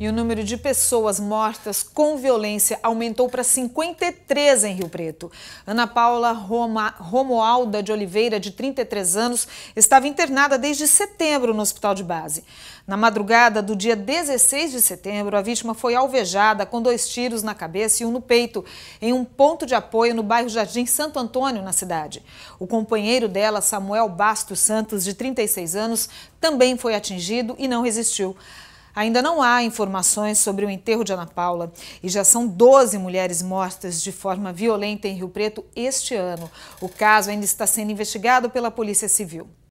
E o número de pessoas mortas com violência aumentou para 53 em Rio Preto. Ana Paula Roma, Romualda de Oliveira, de 33 anos, estava internada desde setembro no hospital de base. Na madrugada do dia 16 de setembro, a vítima foi alvejada com dois tiros na cabeça e um no peito, em um ponto de apoio no bairro Jardim Santo Antônio, na cidade. O companheiro dela, Samuel Bastos Santos, de 36 anos, também foi atingido e não resistiu. Ainda não há informações sobre o enterro de Ana Paula e já são 12 mulheres mortas de forma violenta em Rio Preto este ano. O caso ainda está sendo investigado pela Polícia Civil.